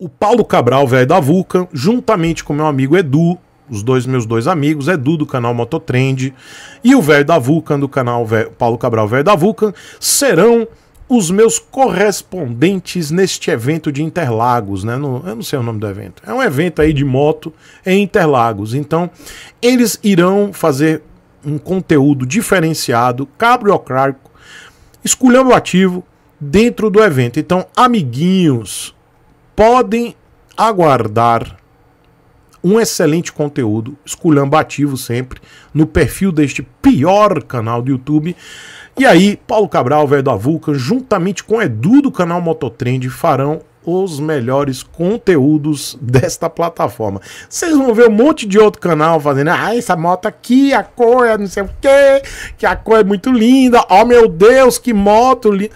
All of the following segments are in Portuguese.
o Paulo Cabral, velho da Vulcan, juntamente com meu amigo Edu, os dois meus dois amigos, Edu do canal Mototrend e o velho da Vulcan do canal véio, Paulo Cabral Velho da Vulcan, serão os meus correspondentes neste evento de Interlagos, né? No, eu não sei o nome do evento. É um evento aí de moto em Interlagos. Então, eles irão fazer um conteúdo diferenciado, cabriocrático, ativo dentro do evento. Então, amiguinhos, podem aguardar um excelente conteúdo, esculhambativo sempre, no perfil deste pior canal do YouTube. E aí, Paulo Cabral, velho da Vulcan, juntamente com Edu do canal Mototrend, farão os melhores conteúdos desta plataforma. Vocês vão ver um monte de outro canal fazendo, ah, essa moto aqui, a cor é não sei o que, que a cor é muito linda, oh meu Deus, que moto linda.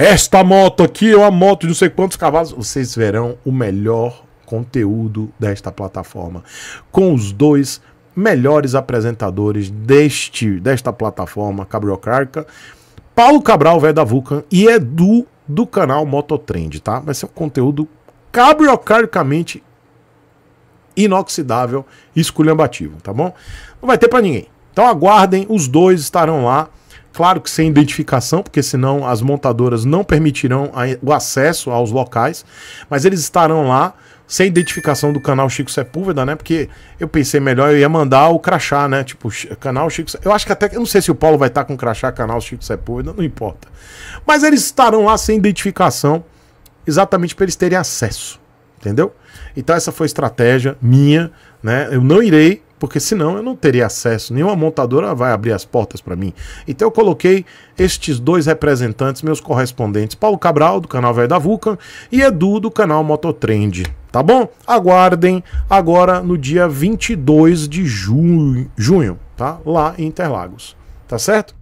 Esta moto aqui é uma moto de não sei quantos cavalos. Vocês verão o melhor conteúdo desta plataforma com os dois melhores apresentadores deste desta plataforma Cabral Carca, Paulo Cabral, velho da Vulcan e Edu do canal Mototrend, tá? Vai ser um conteúdo cabriocaricamente inoxidável e esculhambativo, tá bom? Não vai ter para ninguém. Então aguardem, os dois estarão lá claro que sem identificação, porque senão as montadoras não permitirão o acesso aos locais, mas eles estarão lá sem identificação do canal Chico Sepúlveda, né? Porque eu pensei melhor, eu ia mandar o crachá, né? Tipo, canal Chico Eu acho que até. Eu não sei se o Paulo vai estar com crachá, canal Chico Sepúlveda, não importa. Mas eles estarão lá sem identificação, exatamente para eles terem acesso, entendeu? Então, essa foi a estratégia minha, né? Eu não irei porque senão eu não teria acesso, nenhuma montadora vai abrir as portas para mim. Então eu coloquei estes dois representantes, meus correspondentes, Paulo Cabral, do canal Velho da Vulcan, e Edu, do canal Mototrend. Tá bom? Aguardem agora no dia 22 de junho, junho tá? Lá em Interlagos. Tá certo?